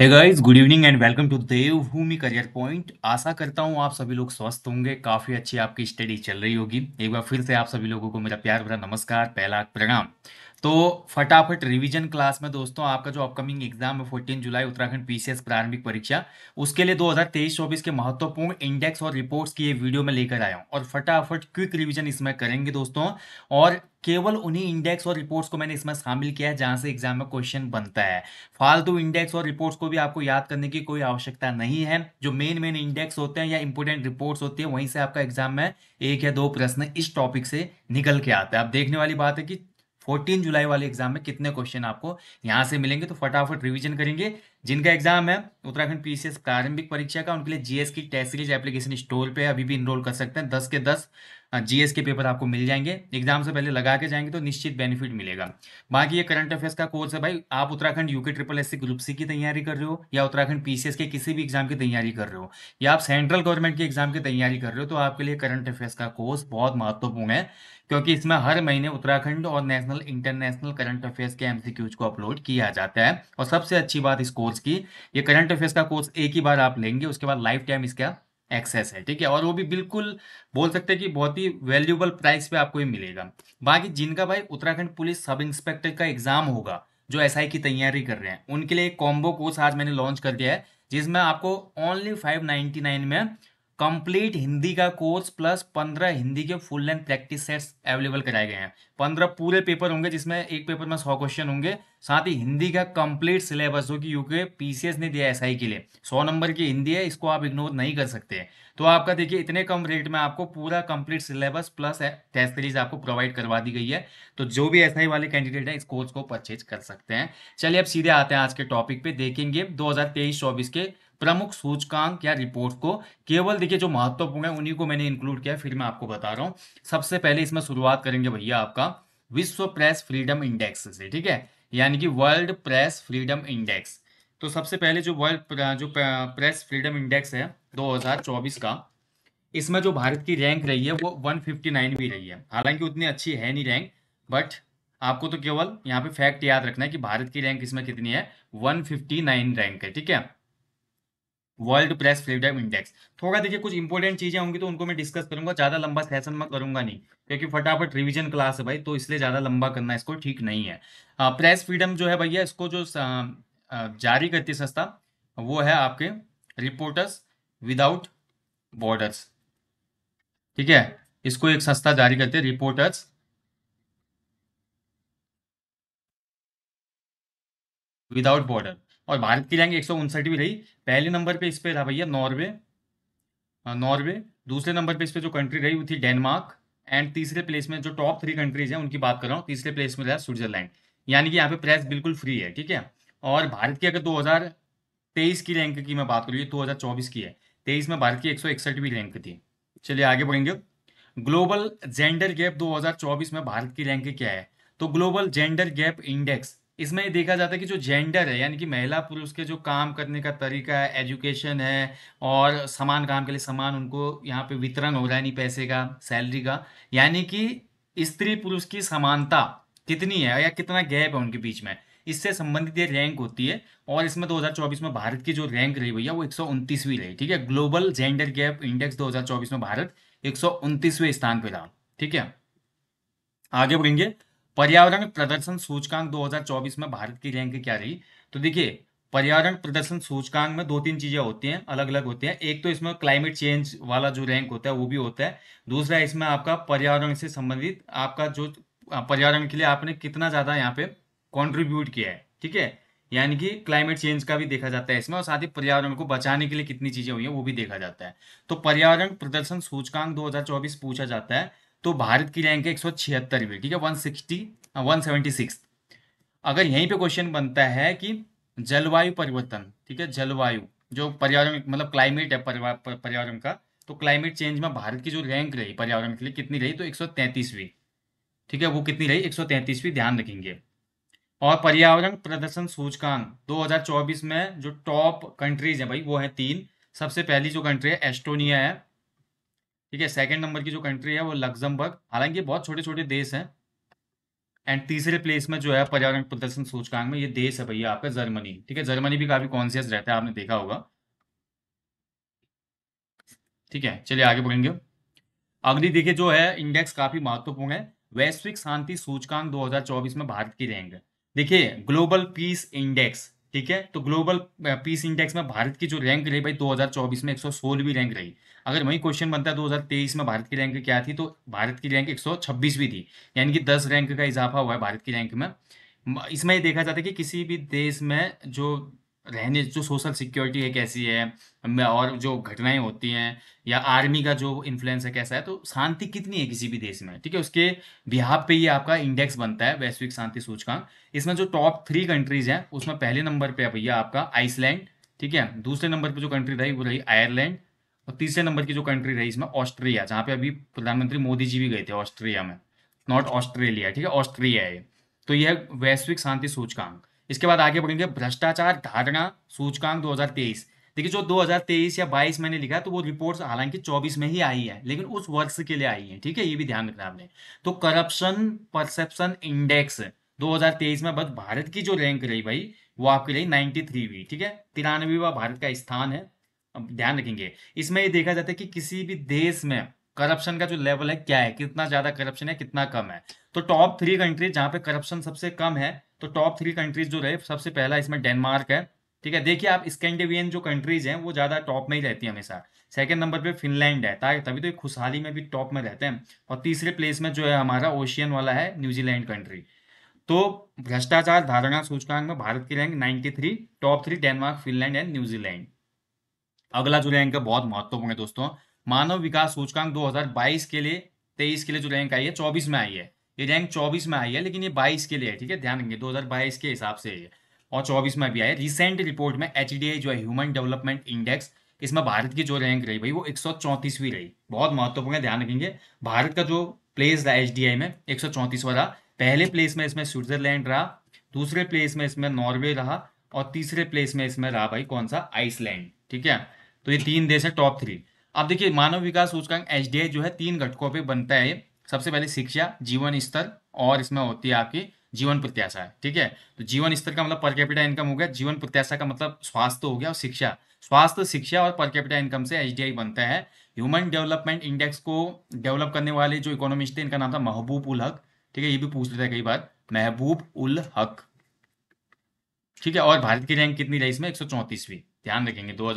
hey guys good evening and welcome to Devbhoomi career point आशा करता हूँ आप सभी लोग स्वस्थ होंगे काफ़ी अच्छी आपकी स्टडी चल रही होगी एक बार फिर से आप सभी लोगों को मेरा प्यार भरा नमस्कार पहला प्रणाम तो फटाफट रिवीजन क्लास में दोस्तों आपका जो अपकमिंग एग्जाम है फोर्टीन जुलाई उत्तराखंड पीसीएस प्रारंभिक परीक्षा उसके लिए 2023-24 के महत्वपूर्ण इंडेक्स और रिपोर्ट्स की ये वीडियो में लेकर आया हूँ और फटाफट क्विक रिवीजन इसमें करेंगे दोस्तों और केवल उन्हीं इंडेक्स और रिपोर्ट्स को मैंने इसमें शामिल किया है जहां से एग्जाम में क्वेश्चन बनता है फालतू इंडेक्स और रिपोर्ट्स को भी आपको याद करने की कोई आवश्यकता नहीं है जो मेन मेन इंडेक्स होते हैं या इंपोर्टेंट रिपोर्ट्स होती है वहीं से आपका एग्जाम में एक या दो प्रश्न इस टॉपिक से निकल के आता है अब देखने वाली बात है कि 14 जुलाई वाले एग्जाम में कितने क्वेश्चन आपको यहाँ से मिलेंगे तो फटाफट रिवीजन करेंगे जिनका एग्जाम है उत्तराखंड पीसीएस प्रारंभिक परीक्षा का उनके लिए जीएस की टेस्ट सीरीज एप्लीकेशन स्टोर पे अभी भी इनरोल कर सकते हैं दस के दस जीएस हाँ, के पेपर आपको मिल जाएंगे एग्जाम से पहले लगा के जाएंगे तो निश्चित बेनिफिट मिलेगा बाकी ये करंट अफेयर्स का कोर्स है भाई आप Uttarakhand UK triple S group C की तैयारी कर रहे हो या उत्तराखंड पीसीएस के किसी भी एग्जाम की तैयारी कर रहे हो या आप सेंट्रल गवर्नमेंट के एग्जाम की तैयारी कर रहे हो तो आपके लिए करंट अफेयर्स का कोर्स बहुत महत्वपूर्ण है क्योंकि इसमें हर महीने उत्तराखंड और नेशनल इंटरनेशनल करंट अफेयर्स के एमसीक्यूज को अपलोड किया जाता है और सबसे अच्छी बात इस कोर्स की ये करंट अफेयर्स का कोर्स एक ही बार आप लेंगे उसके बाद लाइफ टाइम इसका एक्सेस है ठीक है और वो भी बिल्कुल बोल सकते हैं कि बहुत ही वैल्यूबल प्राइस पे आपको ये मिलेगा बाकी जिनका भाई उत्तराखंड पुलिस सब इंस्पेक्टर का एग्जाम होगा जो एस की तैयारी कर रहे हैं उनके लिए कॉम्बो कोर्स आज मैंने लॉन्च कर दिया है जिसमें आपको ओनली फाइव नाइन्टी नाइन में कंप्लीट हिंदी का कोर्स प्लस पंद्रह हिंदी के full length practice sets available कराए गए हैं पंद्रह पूरे पेपर होंगे जिसमें एक पेपर में सौ क्वेश्चन होंगे साथ ही हिंदी का कंप्लीट सिलेबस जो कि यूके पीसीएस ने दिया एस एसआई के लिए सौ नंबर की हिंदी है इसको आप इग्नोर नहीं कर सकते तो आपका देखिए इतने कम रेट में आपको पूरा complete syllabus plus test series आपको प्रोवाइड करवा दी गई है तो जो भी एस वाले कैंडिडेट हैं इस कोर्स को परचेज कर सकते हैं चलिए अब सीधे आते हैं आज के टॉपिक पे देखेंगे दो हजार के प्रमुख सूचकांक या रिपोर्ट को केवल देखिए जो महत्वपूर्ण है उन्हीं को मैंने इंक्लूड किया फिर मैं आपको बता रहा हूँ सबसे पहले इसमें शुरुआत करेंगे भैया आपका विश्व प्रेस फ्रीडम इंडेक्स से ठीक है यानी कि वर्ल्ड प्रेस फ्रीडम इंडेक्स तो सबसे पहले जो वर्ल्ड जो प्रेस फ्रीडम इंडेक्स है 2024 का इसमें जो भारत की रैंक रही है वो 159 भी रही है हालांकि उतनी अच्छी है नहीं रैंक बट आपको तो केवल यहाँ पे फैक्ट याद रखना है कि भारत की रैंक इसमें कितनी है 159 रैंक है ठीक है वर्ल्ड प्रेस फ्रीडम इंडेक्स थोड़ा देखिए कुछ इंपॉर्टेंट चीजें होंगी तो उनको मैं डिस्कस करूंगा ज्यादा लंबा सेशन मैं करूंगा नहीं क्योंकि फटाफट रिवीजन क्लास है भाई तो इसलिए ज्यादा लंबा करना इसको ठीक नहीं है प्रेस फ्रीडम जो है भैया इसको जो जारी करती संस्था वो है आपके रिपोर्टर्स विदाउट बॉर्डर्स ठीक है इसको एक संस्था जारी करते रिपोर्टर्स विदाउट बॉर्डर और भारत की रैंक एक भी रही पहले नंबर पे इस पे रहा भैया नॉर्वे नॉर्वे दूसरे नंबर पे इस पे जो कंट्री रही वो थी डेनमार्क एंड तीसरे प्लेस में जो टॉप थ्री कंट्रीज हैं उनकी बात कर रहा हूँ तीसरे प्लेस में रहा स्विट्जरलैंड यानी कि यहाँ पे प्रेस बिल्कुल फ्री है ठीक है और भारत की अगर दो की रैंक की मैं बात करूँ ये दो की है तेईस में भारत की एक भी रैंक थी चलिए आगे बढ़ेंगे ग्लोबल जेंडर गैप 2024 में भारत की रैंक क्या है तो ग्लोबल जेंडर गैप इंडेक्स इसमें ये देखा जाता है कि जो जेंडर है यानी कि महिला पुरुष के जो काम करने का तरीका है एजुकेशन है और समान काम के लिए समान उनको यहाँ पे वितरण हो रहा है नहीं पैसे का सैलरी का यानी कि स्त्री पुरुष की समानता कितनी है या कितना गैप है उनके बीच में इससे संबंधित ये रैंक होती है और इसमें 2024 में भारत की जो रैंक रही भैया वो एक रही ठीक है ग्लोबल जेंडर गैप इंडेक्स 2024 में भारत एक स्थान पर रहा ठीक है आगे बढ़ेंगे पर्यावरण प्रदर्शन सूचकांक 2024 में भारत की रैंक क्या रही तो देखिए पर्यावरण प्रदर्शन सूचकांक में दो तीन चीजें होती हैं अलग अलग होती हैं एक तो इसमें क्लाइमेट चेंज वाला जो रैंक होता है वो भी होता है दूसरा इसमें आपका पर्यावरण से संबंधित आपका जो पर्यावरण के लिए आपने कितना ज्यादा यहाँ पे कॉन्ट्रीब्यूट किया है ठीक है यानी कि क्लाइमेट चेंज का भी देखा जाता है इसमें और साथ ही पर्यावरण को बचाने के लिए कितनी चीजें हुई है वो भी देखा जाता है तो पर्यावरण प्रदर्शन सूचकांक 2024 पूछा जाता है तो भारत की रैंक है एक सौ छिहत्तरवीं ठीक है one sixty one seventy six अगर यहीं पे क्वेश्चन बनता है कि जलवायु परिवर्तन ठीक है जलवायु जो पर्यावरण मतलब क्लाइमेट है पर्यावरण का तो क्लाइमेट चेंज में भारत की जो रैंक रही पर्यावरण के लिए कितनी रही तो एक सौ तैंतीसवीं ठीक है वो कितनी रही एक सौ तैंतीसवीं ध्यान रखेंगे और पर्यावरण प्रदर्शन सूचकांक 2024 में जो टॉप कंट्रीज है भाई वो है तीन सबसे पहली जो कंट्री है एस्टोनिया है ठीक है सेकंड नंबर की जो कंट्री है वो लग्जमबर्ग हालांकि बहुत छोटे छोटे देश हैं एंड तीसरे प्लेस में जो है पर्यावरण प्रदर्शन सूचकांक में ये देश है भैया आपका जर्मनी ठीक है जर्मनी भी काफी कॉन्सियस रहता है आपने देखा होगा ठीक है चलिए आगे बढ़ेंगे अगली देखिए जो है इंडेक्स काफी महत्वपूर्ण है वैश्विक शांति सूचकांक 2024 में भारत की रैंक देखिए ग्लोबल पीस इंडेक्स ठीक है तो ग्लोबल पीस इंडेक्स में भारत की जो रैंक रही भाई 2024 में 116वीं रैंक रही अगर वही क्वेश्चन बनता है 2023 में भारत की रैंक क्या थी तो भारत की रैंक 126 भी थी यानी कि 10 रैंक का इजाफा हुआ है भारत की रैंक में इसमें ये देखा जाता है कि किसी भी देश में जो रहने जो सोशल सिक्योरिटी है कैसी है और जो घटनाएं होती हैं या आर्मी का जो इन्फ्लुएंस है कैसा है तो शांति कितनी है किसी भी देश में ठीक है उसके बिहाब पे ही आपका इंडेक्स बनता है वैश्विक शांति सूचकांक इसमें जो टॉप थ्री कंट्रीज हैं उसमें पहले नंबर पे है भैया आपका आइसलैंड ठीक है दूसरे नंबर पे जो कंट्री रही वो रही आयरलैंड और तीसरे नंबर की जो कंट्री रही इसमें ऑस्ट्रिया जहाँ पे अभी प्रधानमंत्री मोदी जी भी गए थे ऑस्ट्रिया में नॉट ऑस्ट्रेलिया ठीक है ऑस्ट्रिया है तो यह वैश्विक शांति सूचकांक इसके बाद आगे बढ़ेंगे भ्रष्टाचार धारणा सूचकांक 2023 देखिए जो 2023 या 22 मैंने लिखा तो वो रिपोर्ट्स हालांकि 24 में ही आई है लेकिन उस वर्ष के लिए आई है ठीक है ये भी ध्यान रखना आपने तो करप्शन परसेप्शन इंडेक्स 2023 में बस भारत की जो रैंक रही भाई वो आपके लिए नाइन्टी थ्री ठीक है तिरानवे भारत का स्थान है ध्यान रखेंगे इसमें ये देखा जाता है कि किसी भी देश में करप्शन का जो लेवल है क्या है कितना ज्यादा करप्शन है कितना कम है तो टॉप थ्री कंट्रीज जहां पे करप्शन सबसे कम है तो टॉप थ्री कंट्रीज जो रहे सबसे पहला इसमें डेनमार्क है ठीक है देखिए आप स्कैंडिवियन जो कंट्रीज हैं वो ज्यादा टॉप में ही रहती है हमेशा सेकंड नंबर पे फिनलैंड है ताकि तभी तो खुशहाली में भी टॉप में रहते हैं और तीसरे प्लेस में जो है हमारा ओशियन वाला है न्यूजीलैंड कंट्री तो भ्रष्टाचार धारणा सूचकांक में भारत की rank 93 top three Denmark Finland and New Zealand अगला जो रैंक है बहुत महत्वपूर्ण है दोस्तों मानव विकास सूचकांक 2022 के लिए 23 के लिए जो रैंक आई है 24 में आई है ये रैंक 24 में आई है लेकिन ये 22 के लिए है ठीक है ध्यान रखेंगे 2022 के हिसाब से है और 24 में भी आई है रिसेंट रिपोर्ट में एच जो है ह्यूमन डेवलपमेंट इंडेक्स इसमें भारत की जो रैंक रही भाई वो एक रही बहुत महत्वपूर्ण है ध्यान रखेंगे भारत का जो प्लेस रहा एच में एक रहा पहले प्लेस में इसमें स्विट्जरलैंड रहा दूसरे प्लेस में इसमें नॉर्वे रहा और तीसरे प्लेस में इसमें रहा भाई कौन सा आइसलैंड ठीक है तो ये तीन देश है टॉप थ्री अब देखिए मानव विकास सूचकांक एच जो है तीन घटकों पर बनता है सबसे पहले शिक्षा जीवन स्तर और इसमें होती है आपकी जीवन प्रत्याशा ठीक है तो जीवन स्तर का मतलब पर कैपिटा इनकम हो गया जीवन प्रत्याशा का मतलब स्वास्थ्य हो गया और शिक्षा स्वास्थ्य शिक्षा और पर कैपिटा इनकम से एच बनता है ह्यूमन डेवलपमेंट इंडेक्स को डेवलप करने वाले जो इकोनॉमिस्ट थे इनका नाम था महबूब उल हक ठीक है ये भी पूछ लेते हैं कई बार महबूब उल हक ठीक है और भारत की रैंक कितनी रही इसमें एक ध्यान रखेंगे दो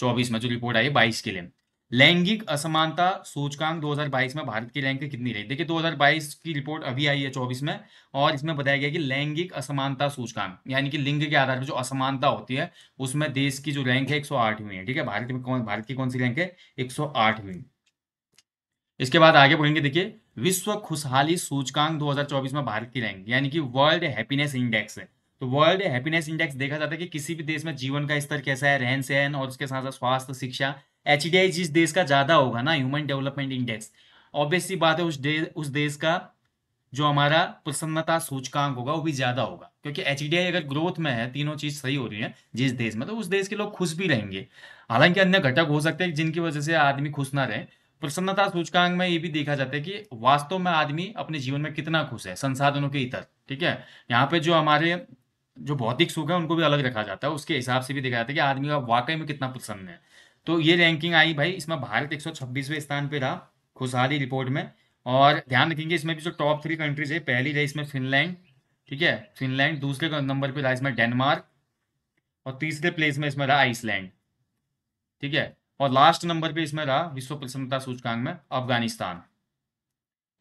चौबीस में जो रिपोर्ट आई बाईस के लिए लैंगिक असमानता सूचकांक 2022 में भारत की रैंक कितनी रही देखिए 2022 की रिपोर्ट अभी आई है 24 में और इसमें बताया गया कि लैंगिक असमानता सूचकांक यानी कि लिंग के आधार पर जो असमानता होती है उसमें देश की जो रैंक है 108 हुई है ठीक है भारत में कौन भारत की कौन सी रैंक है 108 हुई इसके बाद आगे बढ़ेंगे देखिए विश्व खुशहाली सूचकांक 2024 में भारत की रैंक यानी कि वर्ल्ड हैप्पीनेस इंडेक्स है तो वर्ल्ड हैप्पीनेस इंडेक्स देखा जाता है कि किसी भी देश में जीवन का स्तर कैसा है रहन सहन और उसके साथ साथ स्वास्थ्य शिक्षा एच जिस देश का ज़्यादा होगा ना ह्यूमन डेवलपमेंट इंडेक्स ऑब्वियसली बात है उस दे, उस देश का जो हमारा प्रसन्नता सूचकांक होगा वो भी ज़्यादा होगा क्योंकि एच अगर ग्रोथ में है तीनों चीज़ सही हो रही है जिस देश में तो उस देश के लोग खुश भी रहेंगे हालांकि अन्य घटक हो सकते हैं जिनकी वजह से आदमी खुश ना रहे प्रसन्नता सूचकांक में ये भी देखा जाता है कि वास्तव में आदमी अपने जीवन में कितना खुश है संसाधनों के इतर ठीक है यहाँ पे जो हमारे जो भौतिक सुख है उनको भी अलग रखा जाता है उसके हिसाब से भी देखा जाता है कि आदमी का वाकई में कितना प्रसन्न है तो ये रैंकिंग आई भाई इसमें भारत एक स्थान पर रहा खुशहाली रिपोर्ट में और ध्यान रखेंगे इसमें भी जो टॉप थ्री कंट्रीज है पहली रही इसमें फिनलैंड ठीक है फिनलैंड दूसरे नंबर पर रहा इसमें डेनमार्क और तीसरे प्लेस में इसमें रहा आइसलैंड ठीक है और लास्ट नंबर पे इसमें रहा विश्व प्रसन्नता सूचकांक में अफगानिस्तान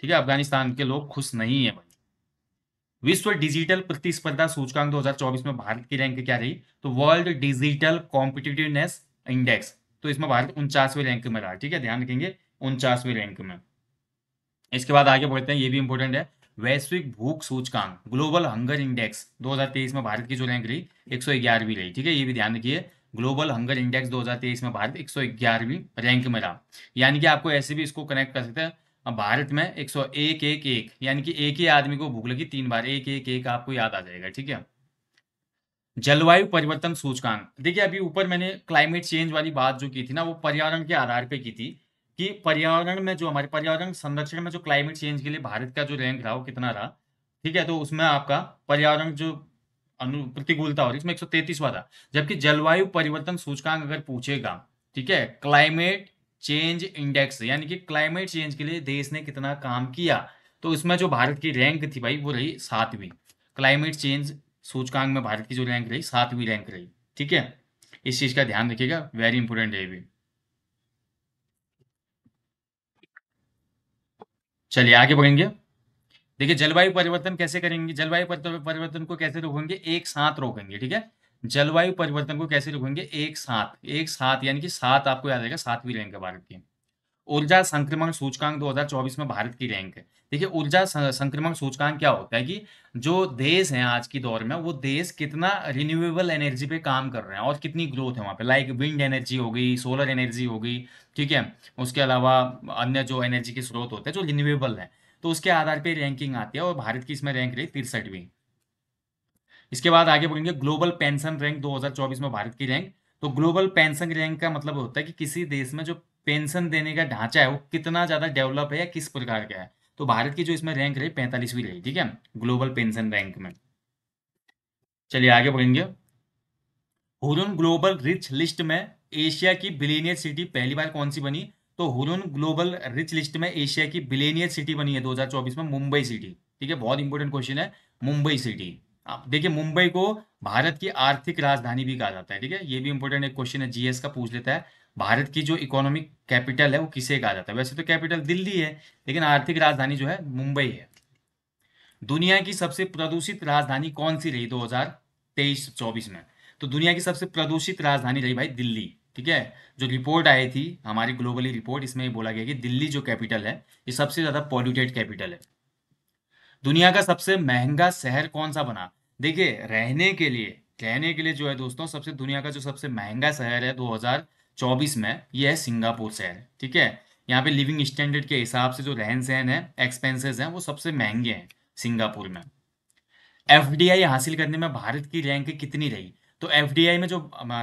ठीक है अफगानिस्तान के लोग खुश नहीं है भाई विश्व डिजिटल प्रतिस्पर्धा सूचकांक 2024 में भारत की रैंक क्या रही तो वर्ल्ड डिजिटल कॉम्पिटेटिवनेस इंडेक्स तो इसमें भारत उनचासवें रैंक में रहा ठीक है ध्यान रखेंगे उनचासवें रैंक में इसके बाद आगे बढ़ते हैं ये भी इंपॉर्टेंट है वैश्विक भूख सूचकांक ग्लोबल हंगर इंडेक्स 2023 में भारत की जो रैंक रही एक रही ठीक है ये भी ध्यान रखिए ग्लोबल हंगर इंडेक्स 2023 में भारत एक रैंक में रहा यानी कि आपको ऐसे भी इसको कनेक्ट कर सकते हैं अब भारत में एक सौ एक एक एक यानी कि एक ही आदमी को भूख लगी तीन बार एक एक एक आपको याद आ जाएगा ठीक है जलवायु परिवर्तन सूचकांक देखिए अभी ऊपर मैंने क्लाइमेट चेंज वाली बात जो की थी ना वो पर्यावरण के आधार पे की थी कि पर्यावरण में जो हमारे पर्यावरण संरक्षण में जो क्लाइमेट चेंज के लिए भारत का जो रैंक रहा वो कितना रहा ठीक है तो उसमें आपका पर्यावरण जो अनु प्रतिकूलता हो रही इसमें एक सौ था जबकि जलवायु परिवर्तन सूचकांक अगर पूछेगा ठीक है क्लाइमेट चेंज इंडेक्स यानी कि क्लाइमेट चेंज के लिए देश ने कितना काम किया तो इसमें जो भारत की रैंक थी भाई वो रही सातवीं क्लाइमेट चेंज सूचकांक में भारत की जो रैंक रही सातवीं रैंक रही ठीक है इस चीज का ध्यान रखिएगा वेरी इंपॉर्टेंट है भी चलिए आगे बढ़ेंगे देखिए जलवायु परिवर्तन कैसे करेंगे जलवायु परिवर्तन को कैसे रोकेंगे एक साथ रोकेंगे ठीक है जलवायु परिवर्तन को कैसे रोकेंगे एक साथ एक साथ यानी कि सात आपको याद रहेगा सातवीं रैंक है भारत की ऊर्जा संक्रमण सूचकांक 2024 में भारत की रैंक है देखिए ऊर्जा संक्रमण सूचकांक क्या होता है कि जो देश है आज की दौर में वो देश कितना रिन्यूएबल एनर्जी पे काम कर रहे हैं और कितनी ग्रोथ है वहाँ पे लाइक विंड एनर्जी हो गई सोलर एनर्जी हो गई ठीक है उसके अलावा अन्य जो एनर्जी के स्रोत होते हैं जो रिन्यूएबल है तो उसके आधार पर रैंकिंग आती है और भारत की इसमें रैंक रही तिरसठवीं इसके बाद आगे बोलेंगे ग्लोबल पेंशन रैंक 2024 में भारत की रैंक तो ग्लोबल पेंशन रैंक का मतलब होता है कि किसी देश में जो पेंशन देने का ढांचा है वो कितना ज़्यादा डेवलप है या किस प्रकार का है तो भारत की जो इसमें रैंक रही पैंतालीसवीं रही ठीक है ग्लोबल पेंशन रैंक में चलिए आगे बढ़ेंगे हुरुन ग्लोबल रिच लिस्ट में एशिया की बिलेनियर सिटी पहली बार कौन सी बनी तो हुरुन ग्लोबल रिच लिस्ट में एशिया की बिलेनियर सिटी बनी है 2024 में मुंबई सिटी ठीक है बहुत इंपॉर्टेंट क्वेश्चन है मुंबई सिटी आप देखिए मुंबई को भारत की आर्थिक राजधानी भी कहा जाता है ठीक है ये भी इंपॉर्टेंट एक क्वेश्चन है जीएस का पूछ लेता है भारत की जो इकोनॉमिक कैपिटल है वो किसे कहा जाता है वैसे तो कैपिटल दिल्ली है लेकिन आर्थिक राजधानी जो है मुंबई है दुनिया की सबसे प्रदूषित राजधानी कौन सी रही 2023-24 में तो दुनिया की सबसे प्रदूषित राजधानी रही भाई दिल्ली ठीक है जो रिपोर्ट आई थी हमारी ग्लोबली रिपोर्ट इसमें बोला गया कि दिल्ली जो कैपिटल है ये सबसे ज़्यादा पॉल्यूटेड कैपिटल है दुनिया का सबसे महंगा शहर कौन सा बना देखिए रहने के लिए कहने के लिए जो है दोस्तों सबसे दुनिया का जो सबसे महंगा शहर है 2024 में यह है सिंगापुर शहर ठीक है यहाँ पे लिविंग स्टैंडर्ड के हिसाब से जो रहन सहन है एक्सपेंसेस हैं वो सबसे महंगे हैं सिंगापुर में एफ हासिल करने में भारत की रैंक कितनी रही तो एफ में जो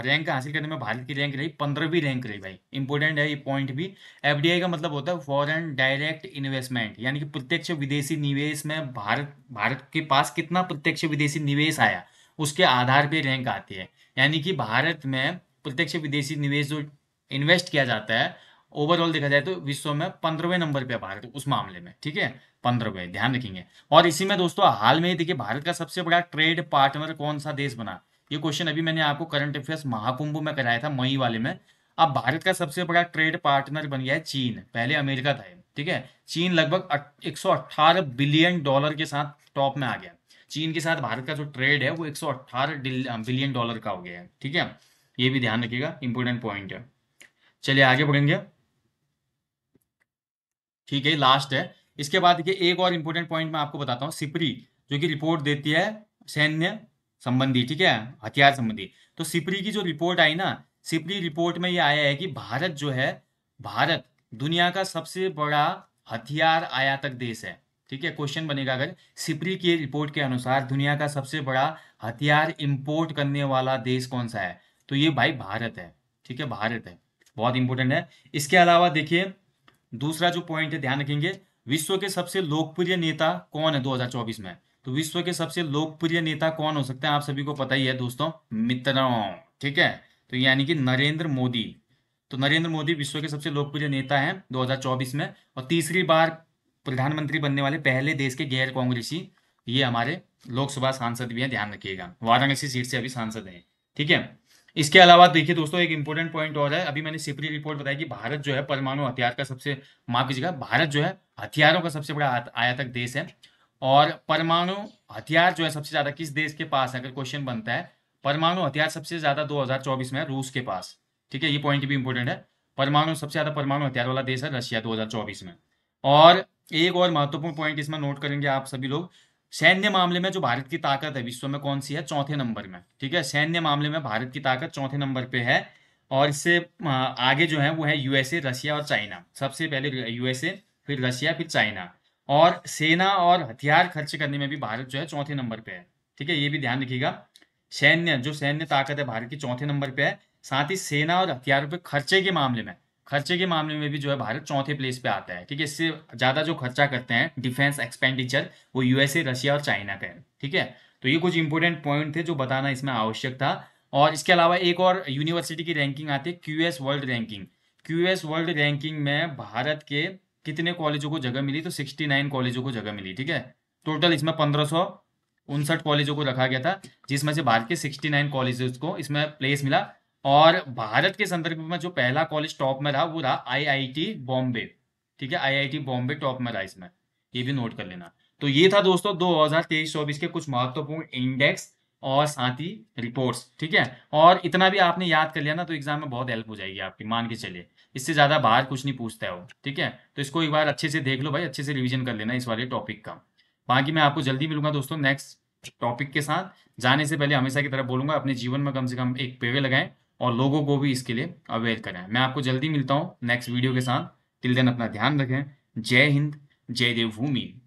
रैंक हासिल करने में भारत की रैंक रही पंद्रहवीं रैंक रही भाई इंपॉर्टेंट है ये पॉइंट भी एफ का मतलब होता है फॉरेन डायरेक्ट इन्वेस्टमेंट यानी कि प्रत्यक्ष विदेशी निवेश में भारत भारत के पास कितना प्रत्यक्ष विदेशी निवेश आया उसके आधार पर रैंक आती है यानी कि भारत में प्रत्यक्ष विदेशी निवेश जो इन्वेस्ट किया जाता है ओवरऑल देखा जाए तो विश्व में पंद्रहवें नंबर पे भारत उस मामले में ठीक है पंद्रहवें ध्यान रखेंगे और इसी में दोस्तों हाल में ही देखिए भारत का सबसे बड़ा ट्रेड पार्टनर कौन सा देश बना ये क्वेश्चन अभी मैंने आपको करंट अफेयर्स महाकुंभ में कराया था मई वाले में अब भारत का सबसे बड़ा ट्रेड पार्टनर बन गया है चीन पहले अमेरिका था ठीक है चीन लगभग 118 बिलियन डॉलर के साथ टॉप में आ गया चीन के साथ भारत का जो ट्रेड है वो 118 बिलियन डॉलर का हो गया है ठीक है ये भी ध्यान रखिएगा इंपोर्टेंट पॉइंट है चलिए आगे बढ़ेंगे ठीक है लास्ट है इसके बाद देखिए एक और इंपोर्टेंट पॉइंट मैं आपको बताता हूँ सिपरी जो कि रिपोर्ट देती है सैन्य संबंधी ठीक है हथियार संबंधी तो सिपरी की जो रिपोर्ट आई ना सिपरी रिपोर्ट में ये आया है कि भारत जो है भारत दुनिया का सबसे बड़ा हथियार आयातक देश है ठीक है क्वेश्चन बनेगा अगर सिपरी की रिपोर्ट के अनुसार दुनिया का सबसे बड़ा हथियार इंपोर्ट करने वाला देश कौन सा है तो ये भाई भारत है ठीक है भारत है बहुत इंपॉर्टेंट है इसके अलावा देखिए दूसरा जो पॉइंट है ध्यान रखेंगे विश्व के सबसे लोकप्रिय नेता कौन है 2024 में तो विश्व के सबसे लोकप्रिय नेता कौन हो सकते हैं आप सभी को पता ही है दोस्तों मित्रों ठीक है तो यानी कि नरेंद्र मोदी तो नरेंद्र मोदी विश्व के सबसे लोकप्रिय नेता हैं 2024 में और तीसरी बार प्रधानमंत्री बनने वाले पहले देश के गैर कांग्रेसी ये हमारे लोकसभा सांसद भी हैं ध्यान रखिएगा वाराणसी सीट से अभी सांसद हैं ठीक है इसके अलावा देखिए दोस्तों एक इंपॉर्टेंट पॉइंट और है अभी मैंने सिपरी रिपोर्ट बताई कि भारत जो है परमाणु हथियार का सबसे माफ कीजिएगा भारत जो है हथियारों का सबसे बड़ा आयातक देश है और परमाणु हथियार जो है सबसे ज्यादा किस देश के पास अगर क्वेश्चन बनता है परमाणु हथियार सबसे ज्यादा 2024 में है रूस के पास ठीक है ये पॉइंट भी इंपॉर्टेंट है परमाणु सबसे ज्यादा परमाणु हथियार वाला देश है रशिया 2024 में और एक और महत्वपूर्ण पॉइंट इसमें नोट करेंगे आप सभी लोग सैन्य मामले में जो भारत की ताकत है विश्व में कौन सी है चौथे नंबर में ठीक है सैन्य मामले में भारत की ताकत चौथे नंबर पे है और इससे आगे जो है वो है यूएसए रशिया और चाइना सबसे पहले यूएसए फिर रशिया फिर चाइना और सेना और हथियार खर्च करने में भी भारत जो है चौथे नंबर पे है ठीक है ये भी ध्यान रखिएगा सैन्य जो सैन्य ताकत है भारत की चौथे नंबर पे है साथ ही सेना और हथियारों पे खर्चे के मामले में खर्चे के मामले में भी जो है भारत चौथे प्लेस पे आता है ठीक है इससे ज्यादा जो खर्चा करते हैं डिफेंस एक्सपेंडिचर वो यूएसए रशिया और चाइना का है ठीक है तो ये कुछ इंपोर्टेंट पॉइंट थे जो बताना इसमें आवश्यक था और इसके अलावा एक और यूनिवर्सिटी की रैंकिंग आती है QS world ranking QS world ranking में भारत के कितने कॉलेजों को जगह मिली तो 69 कॉलेजों को जगह मिली ठीक है टोटल इसमें पंद्रह उनसठ कॉलेजों को रखा गया था जिसमें से भारत के 69 कॉलेजेस को इसमें प्लेस मिला और भारत के संदर्भ में जो पहला कॉलेज टॉप में रहा वो रहा आईआईटी बॉम्बे ठीक है आईआईटी बॉम्बे टॉप में रहा इसमें ये भी नोट कर लेना तो ये था दोस्तों तेईस चौबीस के कुछ महत्वपूर्ण इंडेक्स और साथ ही रिपोर्ट्स ठीक है और इतना भी आपने याद कर लिया ना तो एग्जाम में बहुत हेल्प हो जाएगी आपकी मान के चलिए इससे ज़्यादा बाहर कुछ नहीं पूछता है वो ठीक है तो इसको एक बार अच्छे से देख लो भाई अच्छे से रिविजन कर लेना इस वाले टॉपिक का बाकी मैं आपको जल्दी मिलूंगा दोस्तों नेक्स्ट टॉपिक के साथ जाने से पहले हमेशा की तरफ बोलूंगा अपने जीवन में कम से कम एक पेड़ लगाएं और लोगों को भी इसके लिए अवेयर करें मैं आपको जल्दी मिलता हूँ नेक्स्ट वीडियो के साथ टिल दिन अपना ध्यान रखें जय हिंद जय देवभूमि